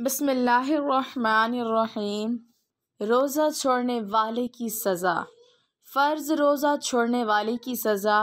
बसमीम रोज़ा छोड़ने वाले की सज़ा फ़र्ज़ रोज़ा छोड़ने वाले की सज़ा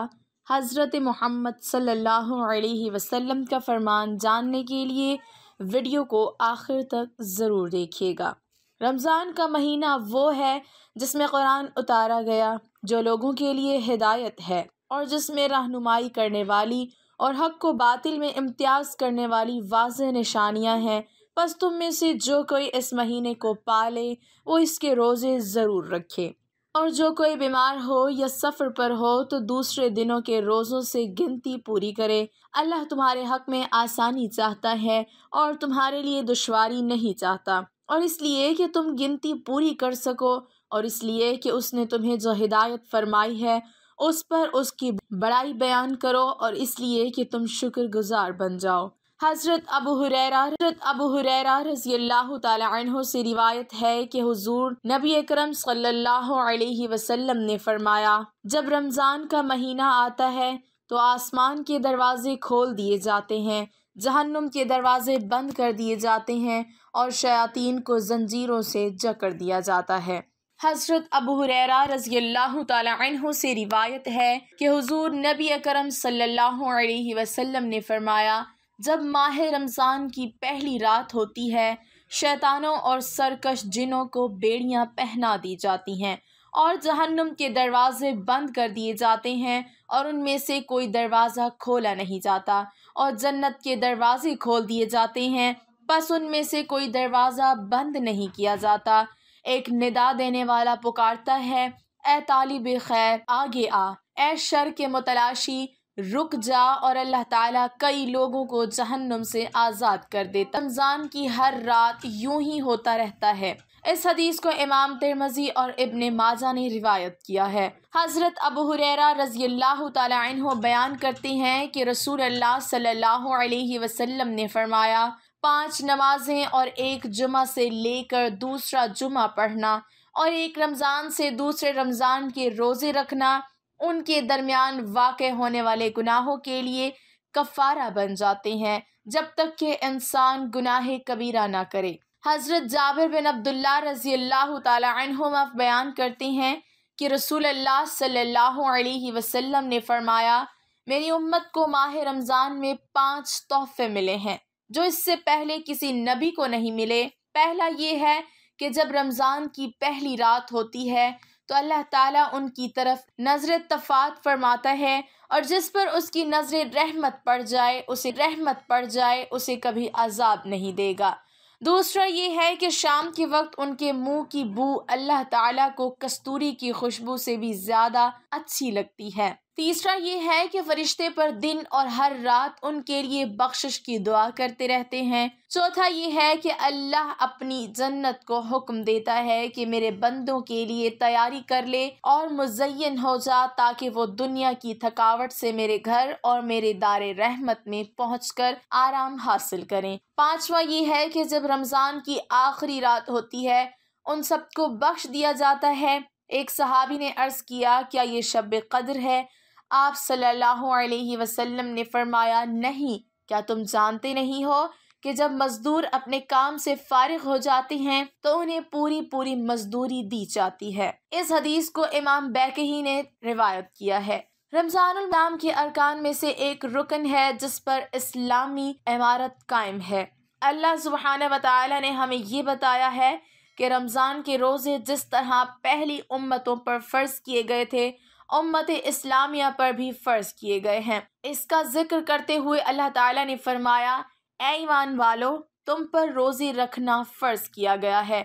हज़रत महम्मद सल्लल्लाहु वसम का फ़रमान जानने के लिए वीडियो को आखिर तक ज़रूर देखिएगा रमज़ान का महीना वो है जिसमें कुरान उतारा गया जो लोगों के लिए हिदायत है और जिसमें रहनुमाई करने वाली और हक़ को बातिल में इम्तियाज़ करने वाली वाज निशानियाँ हैं बस तुम में से जो कोई इस महीने को पाले वो इसके रोज़े ज़रूर रखे और जो कोई बीमार हो या सफ़र पर हो तो दूसरे दिनों के रोज़ों से गिनती पूरी करे अल्लाह तुम्हारे हक में आसानी चाहता है और तुम्हारे लिए दुश्वारी नहीं चाहता और इसलिए कि तुम गिनती पूरी कर सको और इसलिए कि उसने तुम्हें जो हिदायत फरमाई है उस पर उसकी बड़ाई बयान करो और इसलिए कि तुम शुक्रगुजार बन जाओ हज़रत अबू हुरैरा हज़रत अबू हुरैरा रजी अल्लाह से रिवायत है कि हुजूर नबी अकरम सल्लल्लाहु अलैहि वसल्लम ने फरमाया जब रमज़ान का महीना आता है तो आसमान के दरवाज़े खोल दिए जाते हैं जहन्नुम के दरवाज़े बंद कर दिए जाते हैं और शयातीन को जंजीरों से जकड़ दिया जाता है हज़रत अबू हुरैरा रजी अल्लाह से रिवायत है कि हुजूर नबी अकरम सल्लल्लाहु अलैहि वसल्लम ने फरमाया जब माह रमज़ान की पहली रात होती है शैतानों और सरकश जिनों को बेड़ियां पहना दी जाती हैं और जहन्नुम के दरवाज़े बंद कर दिए जाते हैं और उनमें से कोई दरवाज़ा खोला नहीं जाता और जन्नत के दरवाज़े खोल दिए जाते हैं बस उनमें से कोई दरवाज़ा बंद नहीं किया जाता एक निदा देने वाला पुकारता है ए तालिब खैर आगे आ ए शर के मुतलाशी रुक जा और अल्लाह ताला कई लोगों को जहन्नम से आज़ाद कर देता रमज़ान की हर रात यूं ही होता रहता है इस हदीस को इमाम तिरमजी और इबन माजा ने रिवायत किया है हज़रत अबू हुररा रज़ी अल्लाह बयान करते हैं कि रसूल अल्लाह सल्लल्लाहु अलैहि वसल्लम ने फरमाया पांच नमाजें और एक जुमा से लेकर दूसरा जुमा पढ़ना और एक रमज़ान से दूसरे रमज़ान के रोज़े रखना उनके दरमियान वाक़ होने वाले गुनाहों के लिए कफ़ारा बन जाते हैं जब तक कि इंसान गुनाह कबीरा ना करे हज़रत जाबिर बिन अब्दुल्ला रज़ी अल्लाह तुमा बयान करते हैं कि रसूल अल्लाह सल्लल्लाहु अलैहि वसल्लम ने फरमाया मेरी उम्मत को माह रमज़ान में पांच तोहफे मिले हैं जो इससे पहले किसी नबी को नहीं मिले पहला ये है कि जब रमज़ान की पहली रात होती है तो अल्लाह ताला उनकी तरफ नज़र तफात फरमाता है और जिस पर उसकी नज़र रहमत पड़ जाए उसे रहमत पड़ जाए उसे कभी अजाब नहीं देगा दूसरा ये है कि शाम के वक्त उनके मुंह की बू अल्लाह ताला को कस्तूरी की खुशबू से भी ज़्यादा अच्छी लगती है तीसरा ये है कि फरिश्ते पर दिन और हर रात उनके लिए बख्शिश की दुआ करते रहते हैं चौथा ये है कि अल्लाह अपनी जन्नत को हुक्म देता है कि मेरे बंदों के लिए तैयारी कर ले और मुजयन हो जा ताकि वो दुनिया की थकावट से मेरे घर और मेरे दार रहमत में पहुँच कर आराम हासिल करें पाँचवा ये है कि जब रमज़ान की आखिरी रात होती है उन सबको बख्श दिया जाता है एक सहाबी ने अर्ज़ किया क्या ये शब कदर है आप सल्लल्लाहु अलैहि वसल्लम ने फरमाया नहीं क्या तुम जानते नहीं हो कि जब मज़दूर अपने काम से फारिग हो जाते हैं तो उन्हें पूरी पूरी मजदूरी दी जाती है इस हदीस को इमाम बैकही ने रिवायत किया है रमज़ान के अरकान में से एक रुकन है जिस पर इस्लामी इमारत कायम है अल्लाह सुबहान वाली ने हमें ये बताया है कि रमज़ान के रोज़े जिस तरह पहली उम्मतों पर फ़र्ज़ किए गए थे उम्मत इस्लामिया पर भी फ़र्ज किए गए हैं इसका जिक्र करते हुए अल्लाह ताला ने फरमाया ए ईमान वालो तुम पर रोज़ी रखना फ़र्ज किया गया है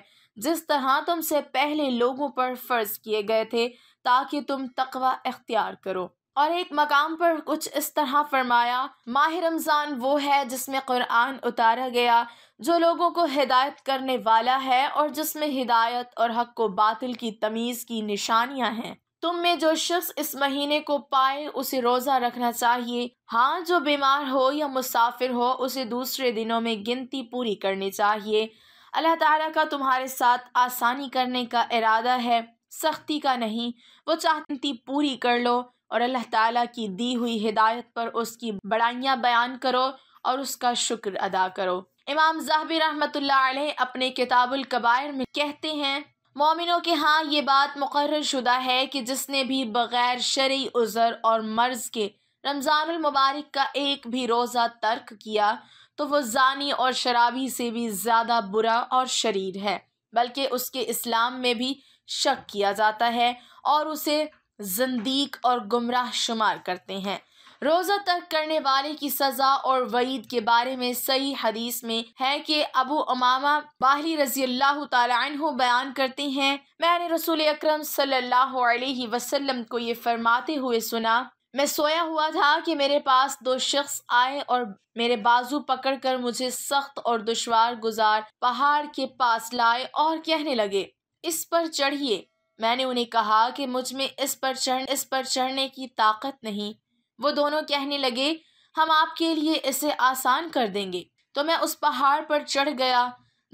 जिस तरह तुमसे पहले लोगों पर फ़र्ज किए गए थे ताकि तुम तकवा अख्तियार करो और एक मकाम पर कुछ इस तरह फरमाया माह रमज़ान वो है जिसमें कुरान उतारा गया जो लोगों को हिदायत करने वाला है और जिसमें हिदायत और हक व बातिल की तमीज़ की निशानियां हैं तुम में जो शख्स इस महीने को पाए उसे रोज़ा रखना चाहिए हाँ जो बीमार हो या मुसाफिर हो उसे दूसरे दिनों में गिनती पूरी करनी चाहिए अल्लाह ताला का तुम्हारे साथ आसानी करने का इरादा है सख्ती का नहीं वो चाहती पूरी कर लो और अल्लाह ताला की दी हुई हिदायत पर उसकी बड़ाइयाँ बयान करो और उसका शुक्र अदा करो इमाम जहाबी रहमत अपने किताबुल कबायर में कहते हैं मोमिनों के हाँ ये बात मुकर शुदा है कि जिसने भी बग़ैर शरी उज़र और मर्ज़ के रमज़ान मुबारक का एक भी रोज़ा तर्क किया तो वो जानी और शराबी से भी ज़्यादा बुरा और शरीर है बल्कि उसके इस्लाम में भी शक किया जाता है और उसे जंदीक और गुमराह शुमार करते हैं रोज़ा तर्क करने वाले की सज़ा और वईद के बारे में सही हदीस में है कि अबू अमामा बाहरी रजी अल्लाह तु बयान करते हैं मैंने रसूल अक्रम सल्लल्लाहु अलैहि वसल्लम को ये फरमाते हुए सुना मैं सोया हुआ था कि मेरे पास दो शख्स आए और मेरे बाजू पकड़कर मुझे सख्त और दुशवार गुजार पहाड़ के पास लाए और कहने लगे इस पर चढ़िए मैंने उन्हें कहा कि मुझ में इस पर चढ़ इस पर चढ़ने की ताकत नहीं वो दोनों कहने लगे हम आपके लिए इसे आसान कर देंगे तो मैं उस पहाड़ पर चढ़ गया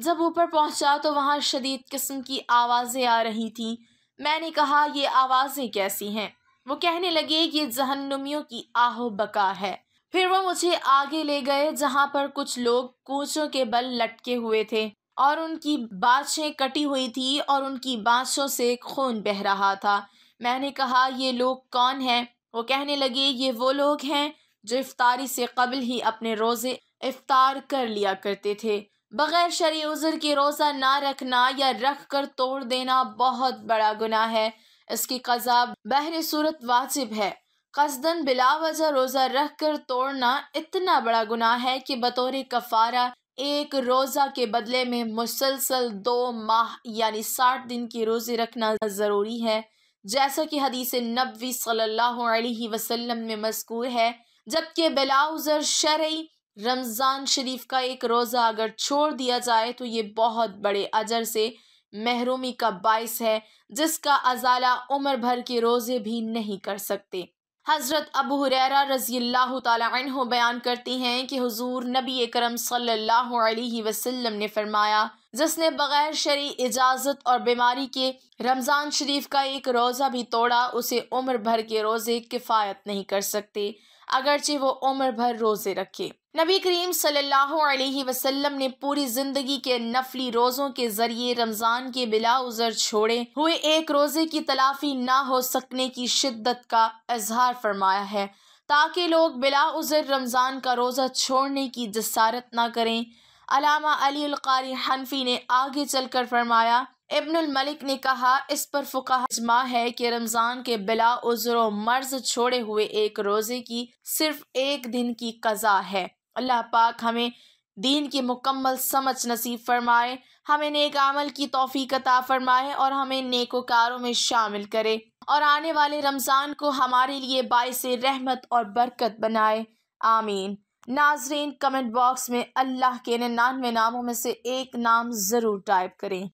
जब ऊपर पहुंचा तो वहाँ शदीद किस्म की आवाज़ें आ रही थीं मैंने कहा ये आवाज़ें कैसी हैं वो कहने लगे ये जहन्नुमियों की आहो बका है फिर वो मुझे आगे ले गए जहाँ पर कुछ लोग कूचों के बल लटके हुए थे और उनकी बाछें कटी हुई थी और उनकी बाछों से खून बह रहा था मैंने कहा ये लोग कौन हैं वो कहने लगे ये वो लोग हैं जो इफ्तारी से कबल ही अपने रोज़े इफ्तार कर लिया करते थे बग़ैर शरी उज़र के रोज़ा ना रखना या रख कर तोड़ देना बहुत बड़ा गुना है इसकी कज़ा बहर सूरत वाजिब है कसदन बिलावजा रोज़ा रख कर तोड़ना इतना बड़ा गुनाह है कि बतौर कफ़ारा एक रोज़ा के बदले में मुसलसल दो माह यानी साठ दिन की रोज़े रखना ज़रूरी है जैसा कि हदीस नबी सल्लल्लाहु अलैहि वसल्लम में मजकूर है जबकि बिलाउज़र शरई रमज़ान शरीफ का एक रोज़ा अगर छोड़ दिया जाए तो ये बहुत बड़े अजर से महरूमी का बायस है जिसका अजाला उम्र भर के रोज़े भी नहीं कर सकते हज़रत अबू हुरैरा रज़ील्ला तु बयान करती हैं कि हुजूर नबी करम सल्लल्लाहु अलैहि वसल्लम ने फरमाया जिसने बग़ैर शरी इजाज़त और बीमारी के रमज़ान शरीफ का एक रोज़ा भी तोड़ा उसे उम्र भर के रोज़े किफ़ायत नहीं कर सकते अगरचे वो उम्र भर रोज़े रखे नबी करीम सल्लल्लाहु अलैहि वसल्लम ने पूरी ज़िंदगी के नफली रोज़ों के ज़रिए रमज़ान के बिला उजर छोड़े हुए एक रोज़े की तलाफी ना हो सकने की शिद्दत का इजहार फरमाया है ताकि लोग बिला उजर रमज़ान का रोज़ा छोड़ने की जसारत ना करें अलामा अली अलकारी हनफी ने आगे चलकर फरमाया इब्नुल मलिक ने कहा इस पर फुकाजमा है कि रमज़ान के बिला उजर मर्ज छोड़े हुए एक रोज़े की सिर्फ एक दिन की कज़ा है अल्लाह पाक हमें दीन की मुकम्मल समझ नसीब फरमाए हमें नेक अमल की तोफ़ी कता फरमाए और हमें नेकोकारों में शामिल करे और आने वाले रमज़ान को हमारे लिए बायस रहमत और बरकत बनाए आमीन नाजरीन कमेंट बॉक्स में अल्लाह के नानवे नामों में से एक नाम ज़रूर टाइप करें